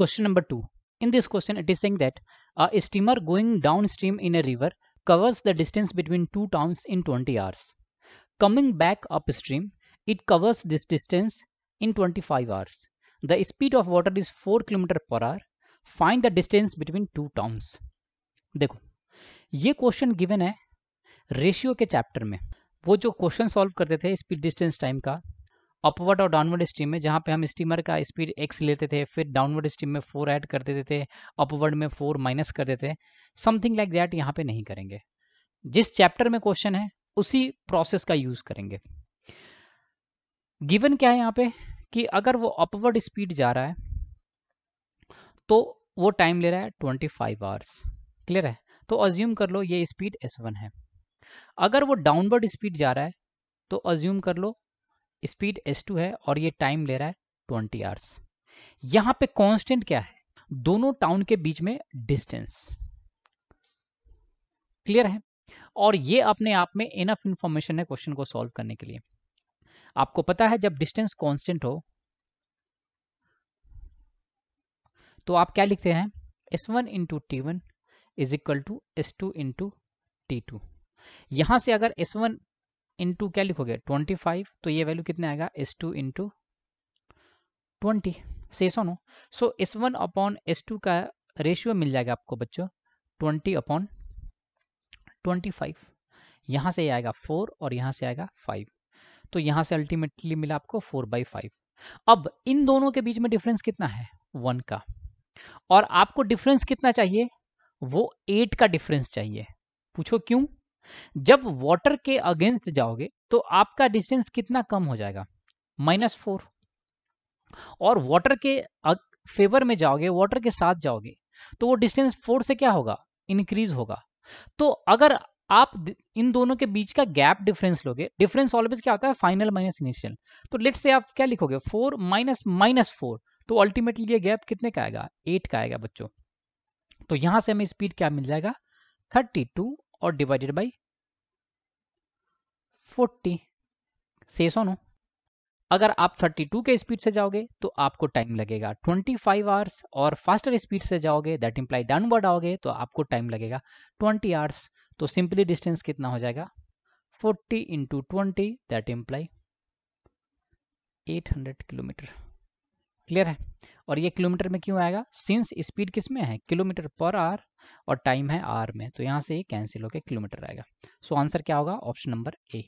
Question number two. In this question, it is saying that a steamer going downstream in a river covers the distance between two towns in 20 hours. Coming back upstream, it covers this distance in 25 hours. The speed of water is 4 km per hour. Find the distance between two towns. देखो ये question given है ratio के chapter में वो जो question solve करते थे speed distance time का अपवर्ड और डाउनवर्ड स्ट्रीम में जहाँ पे हम स्टीमर का स्पीड एक्स लेते थे फिर डाउनवर्ड स्ट्रीम में फोर ऐड कर देते थे अपवर्ड में फोर माइनस कर देते समथिंग लाइक दैट यहाँ पे नहीं करेंगे जिस चैप्टर में क्वेश्चन है उसी प्रोसेस का यूज करेंगे गिवन क्या है यहाँ पे कि अगर वो अपवर्ड स्पीड जा रहा है तो वो टाइम ले रहा है ट्वेंटी फाइव आवर्स क्लियर है तो अज्यूम कर लो ये स्पीड एस वन है अगर वो डाउनवर्ड स्पीड जा रहा है तो अज्यूम कर लो स्पीड s2 है और ये टाइम ले रहा है 20 आवर्स यहां पे कांस्टेंट क्या है दोनों टाउन के बीच में डिस्टेंस क्लियर है और ये अपने आप में इनफ इंफॉर्मेशन है क्वेश्चन को सॉल्व करने के लिए आपको पता है जब डिस्टेंस कांस्टेंट हो तो आप क्या लिखते हैं S one into T one is equal to S two into T two यहां से अगर एस वन इंटू क्या लिखोगे 25 तो ये वैल्यू कितने आएगा एस टू इंटू ट्वेंटी शेष नो so S one upon S two का रेशियो मिल जाएगा आपको बच्चों ट्वेंटी अपॉन ट्वेंटी फाइव यहाँ से आएगा फोर और यहाँ से आएगा फाइव तो यहाँ से अल्टीमेटली मिला आपको फोर बाई फाइव अब इन दोनों के बीच में डिफरेंस कितना है वन का और आपको डिफरेंस कितना चाहिए वो एट का डिफरेंस चाहिए पूछो क्यों जब वाटर के अगेंस्ट जाओगे तो आपका डिस्टेंस कितना कम हो जाएगा माइनस फोर और वाटर के फेवर में जाओगे वाटर के साथ जाओगे तो वो डिस्टेंस फोर से क्या होगा इंक्रीज होगा तो अगर आप इन दोनों के बीच का गैप डिफरेंस लोगे डिफरेंस ऑलवेज क्या होता है फाइनल माइनस इनिशियल तो लेट से आप क्या लिखोगे फोर माइनस माइनस फोर तो अल्टीमेटली ये गैप कितने का आएगा एट का आएगा बच्चों तो यहां से हमें स्पीड क्या मिल जाएगा थर्टी टू और डिवाइडेड बाई फोर्टी से सोनो अगर आप 32 के स्पीड से जाओगे तो आपको टाइम लगेगा 25 आवर्स और फास्टर स्पीड से जाओगे दैट इंप्लाई डाउनवर्ड आओगे तो आपको टाइम लगेगा 20 आवर्स तो सिंपली डिस्टेंस कितना हो जाएगा 40 into twenty that imply 800 kilometre clear है और ये किलोमीटर में क्यों आएगा सिंस स्पीड किस में है किलोमीटर पर आर और टाइम है आर में तो यहाँ से ये कैंसिल होकर किलोमीटर आएगा सो आंसर क्या होगा ऑप्शन नंबर ए